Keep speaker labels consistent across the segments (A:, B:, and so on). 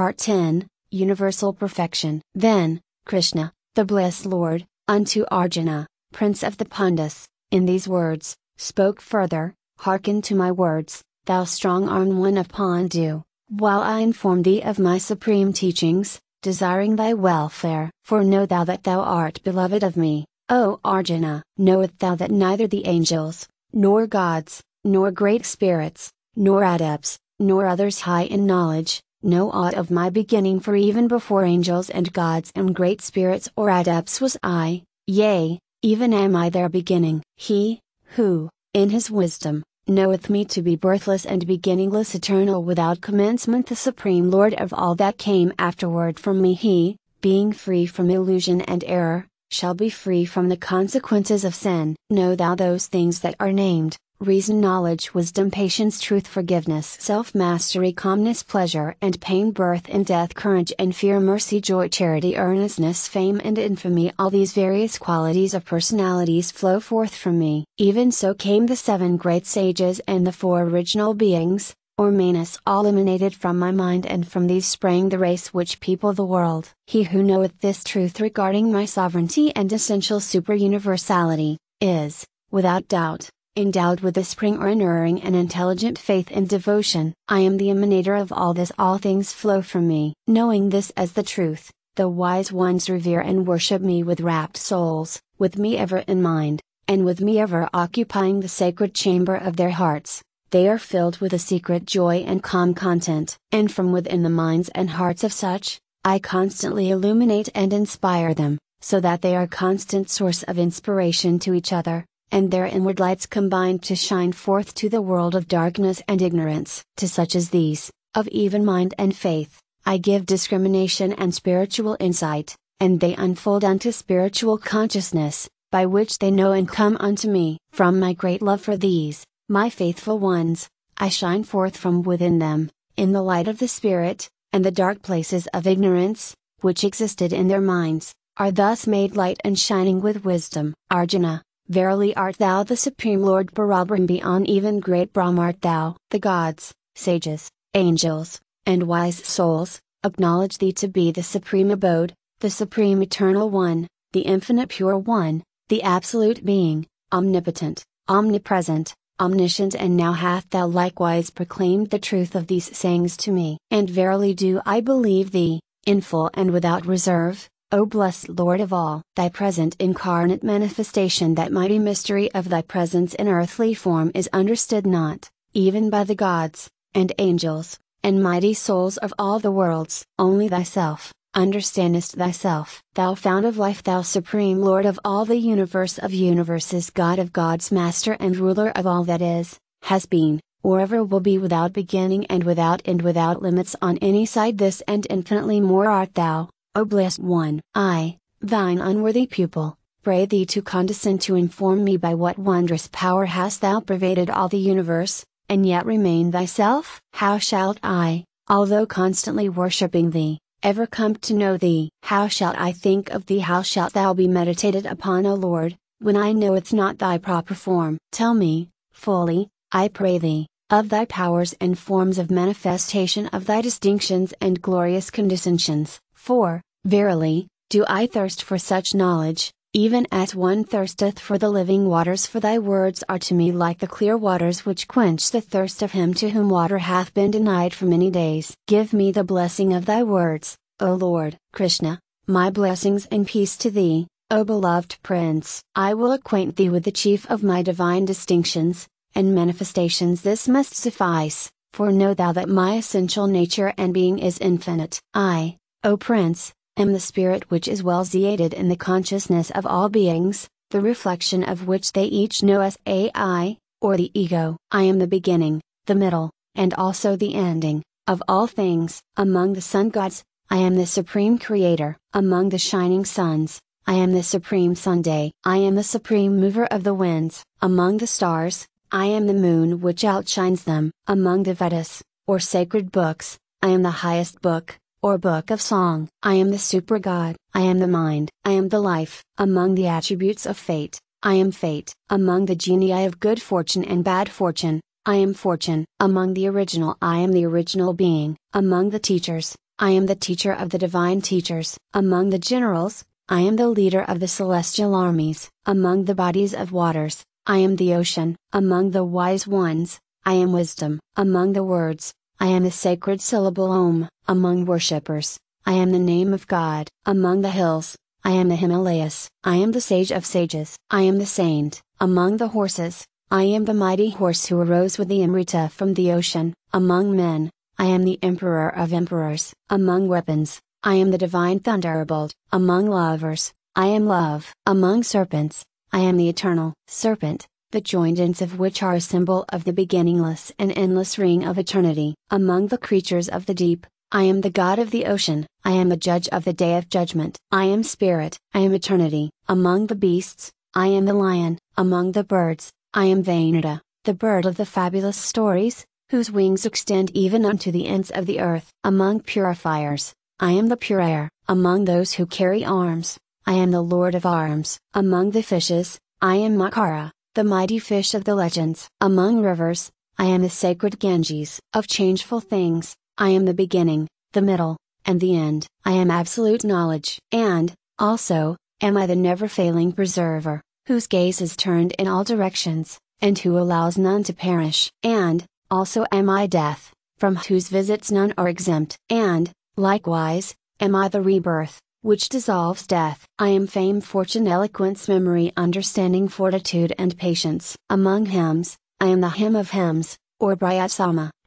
A: Part 10 Universal Perfection. Then, Krishna, the Bliss Lord, unto Arjuna, Prince of the Pandas, in these words, spoke further Hearken to my words, thou strong armed one of Pandu, while I inform thee of my supreme teachings, desiring thy welfare. For know thou that thou art beloved of me, O Arjuna. Knowest thou that neither the angels, nor gods, nor great spirits, nor adepts, nor others high in knowledge, no aught of my beginning for even before angels and gods and great spirits or adepts was I, yea, even am I their beginning. He, who, in his wisdom, knoweth me to be birthless and beginningless eternal without commencement the supreme Lord of all that came afterward from me he, being free from illusion and error, shall be free from the consequences of sin. Know thou those things that are named, reason, knowledge, wisdom, patience, truth, forgiveness, self mastery, calmness, pleasure and pain, birth and death, courage and fear, mercy, joy, charity, earnestness, fame and infamy, all these various qualities of personalities flow forth from me. Even so came the seven great sages and the four original beings, or Manus, all emanated from my mind, and from these sprang the race which people the world. He who knoweth this truth regarding my sovereignty and essential superuniversality, is, without doubt, endowed with a spring or inuring and intelligent faith and devotion. I am the emanator of all this, all things flow from me. Knowing this as the truth, the wise ones revere and worship me with rapt souls, with me ever in mind, and with me ever occupying the sacred chamber of their hearts. They are filled with a secret joy and calm content, and from within the minds and hearts of such, I constantly illuminate and inspire them, so that they are constant source of inspiration to each other, and their inward lights combined to shine forth to the world of darkness and ignorance. To such as these, of even mind and faith, I give discrimination and spiritual insight, and they unfold unto spiritual consciousness, by which they know and come unto me. From my great love for these, my faithful ones, I shine forth from within them, in the light of the Spirit, and the dark places of ignorance, which existed in their minds, are thus made light and shining with wisdom. Arjuna, Verily art thou the supreme Lord Barabram beyond even great Brahm art thou. The gods, sages, angels, and wise souls, acknowledge thee to be the supreme abode, the supreme eternal one, the infinite pure one, the absolute being, omnipotent, omnipresent, omniscient and now hath thou likewise proclaimed the truth of these sayings to me. And verily do I believe thee, in full and without reserve, O blessed Lord of all, thy present incarnate manifestation, that mighty mystery of thy presence in earthly form is understood not, even by the gods, and angels, and mighty souls of all the worlds. Only thyself, understandest thyself. Thou fount of life, thou supreme Lord of all the universe of universes, God of gods, master and ruler of all that is, has been, or ever will be without beginning and without end without limits on any side this and infinitely more art thou, O blessed one, I, thine unworthy pupil, pray thee to condescend to inform me by what wondrous power hast thou pervaded all the universe, and yet remain thyself? How shalt I, although constantly worshipping thee, ever come to know thee? How shalt I think of thee? How shalt thou be meditated upon, O Lord, when I knoweth not thy proper form? Tell me, fully, I pray thee, of thy powers and forms of manifestation of thy distinctions and glorious condescensions, for, verily, do I thirst for such knowledge, even as one thirsteth for the living waters, for thy words are to me like the clear waters which quench the thirst of him to whom water hath been denied for many days. Give me the blessing of thy words, O Lord, Krishna, my blessings and peace to thee, O beloved Prince. I will acquaint thee with the chief of my divine distinctions, and manifestations. This must suffice, for know thou that my essential nature and being is infinite. I, O Prince, am the spirit which is well zeated in the consciousness of all beings, the reflection of which they each know as AI, or the ego. I am the beginning, the middle, and also the ending, of all things. Among the sun gods, I am the supreme creator. Among the shining suns, I am the supreme Sunday. I am the supreme mover of the winds. Among the stars, I am the moon which outshines them. Among the Vedas, or sacred books, I am the highest book, or book of song. I am the super God. I am the mind. I am the life. Among the attributes of fate, I am fate. Among the genii of good fortune and bad fortune, I am fortune. Among the original, I am the original being. Among the teachers, I am the teacher of the divine teachers. Among the generals, I am the leader of the celestial armies. Among the bodies of waters, I am the ocean. Among the wise ones, I am wisdom. Among the words, I am the sacred syllable Om. Among worshippers, I am the name of God. Among the hills, I am the Himalayas. I am the sage of sages. I am the saint. Among the horses, I am the mighty horse who arose with the Amrita from the ocean. Among men, I am the emperor of emperors. Among weapons, I am the divine thunderbolt. Among lovers, I am love. Among serpents, I am the eternal serpent, the joined ends of which are a symbol of the beginningless and endless ring of eternity. Among the creatures of the deep, I am the God of the ocean, I am the judge of the day of judgment. I am spirit, I am eternity, among the beasts, I am the lion, among the birds, I am Vainata, the bird of the fabulous stories, whose wings extend even unto the ends of the earth. Among purifiers, I am the purier, among those who carry arms, I am the Lord of arms. Among the fishes, I am Makara, the mighty fish of the legends. Among rivers, I am the sacred Ganges. Of changeful things, I am the beginning, the middle, and the end. I am absolute knowledge. And, also, am I the never failing preserver, whose gaze is turned in all directions, and who allows none to perish. And, also am I death, from whose visits none are exempt. And, likewise, am I the rebirth, which dissolves death. I am fame, fortune, eloquence, memory, understanding, fortitude, and patience. Among hymns, I am the hymn of hymns, or Brihad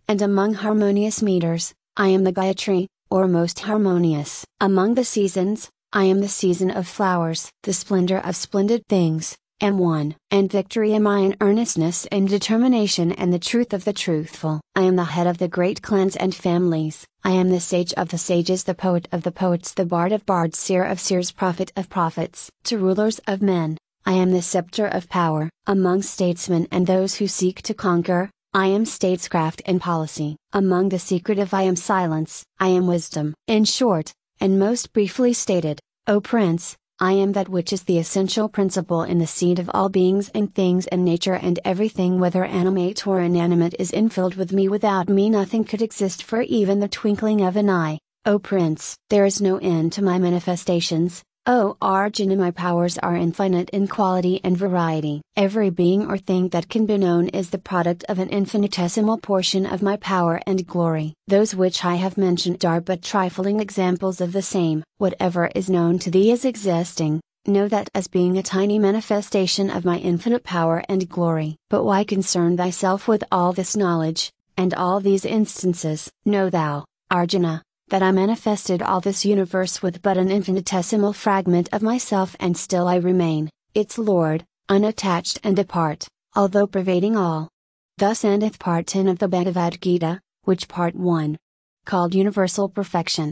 A: and among harmonious meters, I am the Gayatri, or most harmonious. Among the seasons, I am the season of flowers. The splendor of splendid things, am one. And victory am I in earnestness and determination and the truth of the truthful. I am the head of the great clans and families. I am the sage of the sages, the poet of the poets, the bard of bards, seer of seers, prophet of prophets. To rulers of men, I am the scepter of power. Among statesmen and those who seek to conquer, I am statescraft and policy. Among the secretive I am silence, I am wisdom. In short, and most briefly stated, O Prince, I am that which is the essential principle in the seed of all beings and things and nature and everything whether animate or inanimate is infilled with me without me nothing could exist for even the twinkling of an eye, O Prince. There is no end to my manifestations, O Arjuna, my powers are infinite in quality and variety. Every being or thing that can be known is the product of an infinitesimal portion of my power and glory. Those which I have mentioned are but trifling examples of the same. Whatever is known to thee as existing, know that as being a tiny manifestation of my infinite power and glory. But why concern thyself with all this knowledge, and all these instances? Know thou, Arjuna, that I manifested all this universe with but an infinitesimal fragment of myself and still I remain, its Lord, unattached and apart, although pervading all. Thus endeth Part 10 of the Bhagavad Gita, which Part 1 called Universal Perfection.